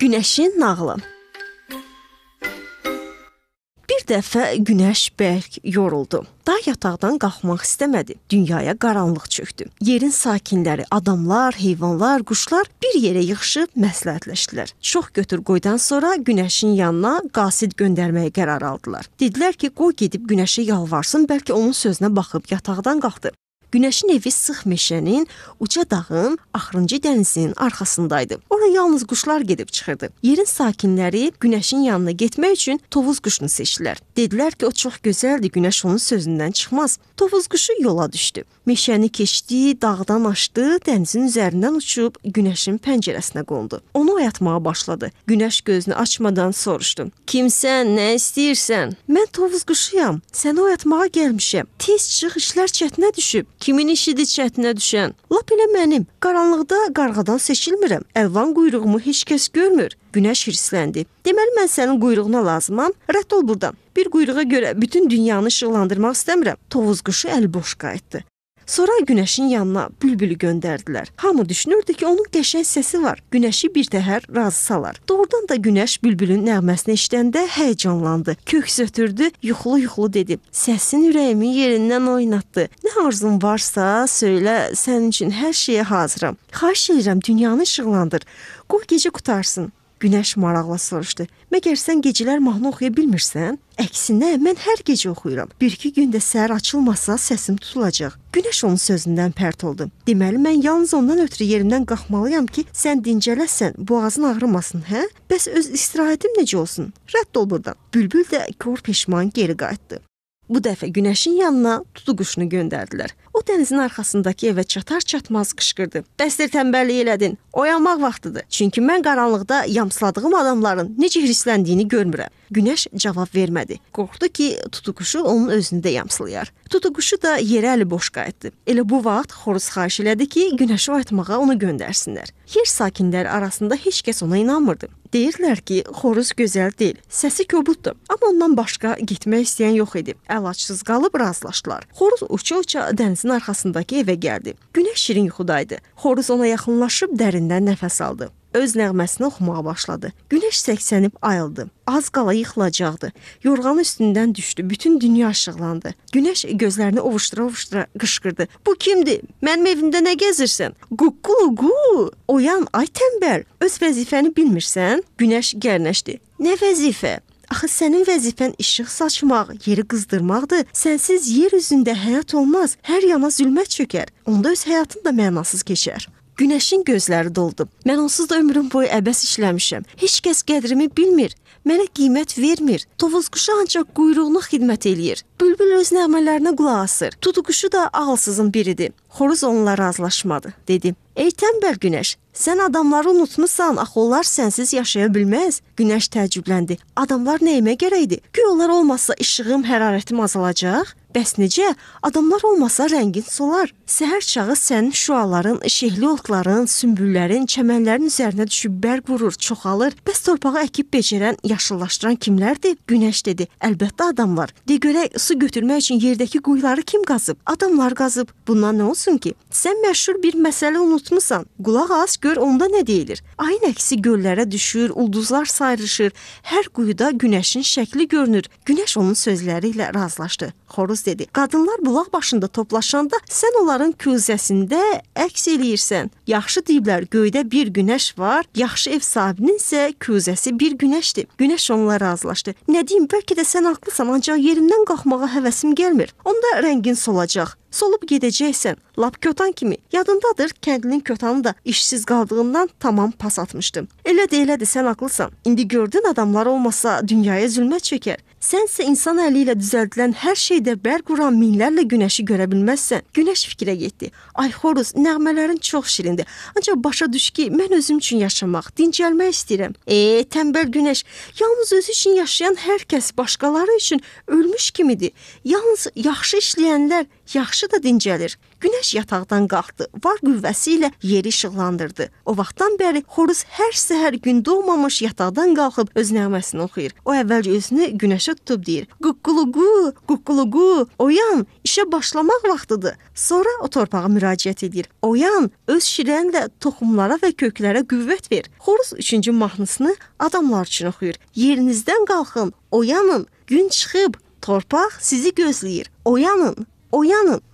Günəşin nağlı. Bir dəfə günəş bərk yoruldu. Da yataqdan qalxmaq istəmədi. Dünyaya qaranlıq çökdü. Yerin sakinləri, adamlar, heyvanlar, quşlar bir yerə yığılıb məsləhətləşdilər. Çox götür-qoydan sonra günəşin yanına qasid göndərməyə qərar aldılar. Dedilər ki, qoy gedib günəşə yalvarsın, bəlkə onun sözünə baxıb yataqdan qalxdı. Günəşin evi sıx meşənin, uca dağın, axırıncı dənizin arxasındaydı. Ora yalnız quşlar gedib çıxırdı. Yerin sakinləri günəşin yanına getmək üçün tovuz quşunu seçdilər. Dedilər ki, o çox gözəldir, günəş onun sözündən çıxmaz. Tovuz quşu yola düşdü. Meşəni keçdi, dağdan aşdı, dənizin üzərindən uçub günəşin pəncərəsinə qondu. Onu oyatmağa başladı. Günəş gözünü açmadan soruşdu: "Kimsən? Nə istəyirsən?" "Mən tovuz quşuyam. Səni oyatmağa gəlmişəm. Tez çıx, işlər çətinə düşüb." Kimin işidir çətinə düşən? Lap elə mənim. Qaranlıqda qarğadan seçilmirəm. Əlvan quyruğumu heç kəs görmür. Günəş hirsləndi. Deməli mən sənin quyruğuna lazımam. Rədd ol burdan. Bir quyruğa görə bütün dünyanı işıqlandırmaq istəmirəm. Tovuz quşu əlboş qayıtdı. Sonra günəşin yanına bülbülü göndərdilər. Hamı düşünürdü ki, onun qəşəng səsi var. Günəşi bir təhər razı salar. Doğrudan da günəş bülbülün nəğməsini eşidəndə həyecanlandı. Köks ötürdü, yuxulu-yuxulu dedi. Səsin ürəyimi yerindən oynatdı. Nə arzun varsa söylə, sənin üçün hər şeyə hazıram. Xahiş edirəm, dünyanı işıqlandır. Qoy gecə qutarsın. Günəş maraqla soruşdu. Məgər sən gecələr mahnı oxuya bilmirsən? Əksinə, mən hər gecə oxuyuram. Bir-iki gündə səhər açılmasa səsim tutulacaq. Günəş onun sözündən pərt oldu. Deməli mən yalnız ondan ötürü yerimdən qalxmalıyam ki, sən dincələsən, boğazın ağrımasın, hə? Bəs öz istirahətim necə olsun? Rədd ol burdan. Bülbül də kor peşman geri qayıtdı. Bu dəfə günəşin yanına tutuquşunu göndərdilər. O dənizin arxasındakı evə çatar-çatmaz qışqırdı. Bəsdir tənbəllik elədin. Oyanmaq vaxtıdır. Çünki mən qaranlıqda yamsıladığım adamların necə hirsləndiyini görmürəm. Günəş cavab vermədi. Qorxdu ki, tutuquşu onun özünü də yamsılayar. Tutuquşu da yerə əli boş qayıtdı. Elə bu vaxt xoruz xahiş elədi ki, günəşi oyatmağa onu göndərsinlər. Yer sakinləri arasında heç kəs ona inanmırdı. Deyirdilər ki, xoruz gözəl deyil, səsi kobuddur. Amma ondan başqa getmək istəyən yox idi. Əlacsız qalıb razılaşdılar. Xoruz uça-uça dənizə dənizin arxasındakı evə gəldi. Günəş şirin yuxudaydı. Xoruz ona yaxınlaşıb dərindən nəfəs aldı. Öz nəğməsini oxumağa başladı. Günəş səksənib ayıldı. Az qala yıxılacaqdı. Yorğanın üstündən düşdü. Bütün dünya işıqlandı. Günəş gözlərini ovuşdura-ovuşdura qışqırdı. Bu kimdir? Mənim evimdə nə gəzirsən? Quqquluqu! Oyan ay tənbəl. Öz vəzifəni bilmirsən? Günəş gərnəşdi. Nə vəzifə? Axı sənin vəzifən işıq saçmaq, yeri qızdırmaqdır. Sənsiz yer üzündə həyat olmaz. Hər yana zülmət çökər. Onda öz həyatın da mənasız keçər. Günəşin gözləri doldu. Mən onsuz da ömrüm boyu əbəs işləmişəm. Heç kəs qədrimi bilmir, mənə qiymət vermir. Tovuz quşu ancaq quyruğuna xidmət eləyir. Bülbül öz nəğmələrinə qulaq asır. Tutuquşu da ağılsızın biridir. Xoruz onunla razılaşmadı, dedi. Ey tənbəl günəş, sən adamları unutmusan, axı onlar sənsiz yaşaya bilməz. Günəş təəccübləndi. Adamlar nəyimə gərəkdi? Güy onlar olmasa işığım, hərarətim azalacaq? Bəs necə? Adamlar olmasa rəngin solar. Səhər çağı sənin şüaların, şehli otların, sümbüllərin, çəmənlərin üzərinə düşüb bərq vurur, çoxalır. Bəs torpağı əkib becərən, yaşıllaşdıran kimlərdir? Günəş dedi. Əlbəttə adamlar. De görək, su götürmək üçün yerdəki quyuları kim qazıb? Adamlar qazıb. Bundan nə olsun ki? Sən məşhur bir məsələ unutmusan. Qulaq as, gör onda nə deyilir. Ayın əksi göllərə düşür, ulduzlar sayılır ayrışır. Hər quyuda günəşin şəkli görünür. Günəş onun sözləri ilə razılaşdı. Xoruz dedi: "Qadınlar bulaq başında toplaşanda sən onların kuzəsində əks eləyirsən. Yaxşı deyiblər, göydə bir günəş var, yaxşı ev sahibinin isə kuzəsi bir günəşdir. Günəş onunla razılaşdı. Nə deyim, bəlkə də sən haqlısan, ancaq yerimdən qalxmağa həvəsim gəlmir. Onda rəngin solacaq. Solub gedəcəksən. Lap kötan kimi. Yadındadır, kəndlinin kötanı da işsiz qaldığından tamam pas atmışdım. Elədir, elədir, sən haqlısan. İndi gördün adamlar olmasa dünyaya zülmət çəkər. Sənsə insan əli ilə düzəldilən hər şeydə bərq vuran minlərlə günəşi görə bilməzsən. Günəş fikrə getdi. Ay Horus, nəğmələrin çox şirindir. Ancaq başa düş ki, mən özüm üçün yaşamaq, dincəlmək istəyirəm. E, tənbəl günəş, yalnız özü üçün yaşayan hər kəs başqaları üçün ölmüş kimidir. Yalnız yaxşı işləyənlər yaxşı Başı da dincəlir. Günəş yataqdan qalxdı, var qüvvəsi ilə yeri işıqlandırdı. O vaxtdan bəri xoruz hər səhər gün doğmamış yataqdan qalxıb öz nəğməsini oxuyur. O əvvəlcə özünü günəşə tutub deyir: "Quqquluqu, quqquluqu, oyan, işə başlamaq vaxtıdır." Sonra o torpağa müraciət edir: "Oyan, öz şirənlə toxumlara və köklərə qüvvət ver." Xoruz 3-cü mahnısını adamlar üçün oxuyur. Yerinizdən qalxın, oyanın, gün çıxıb, torpaq sizi gözləyir. Oyanın, oyanın.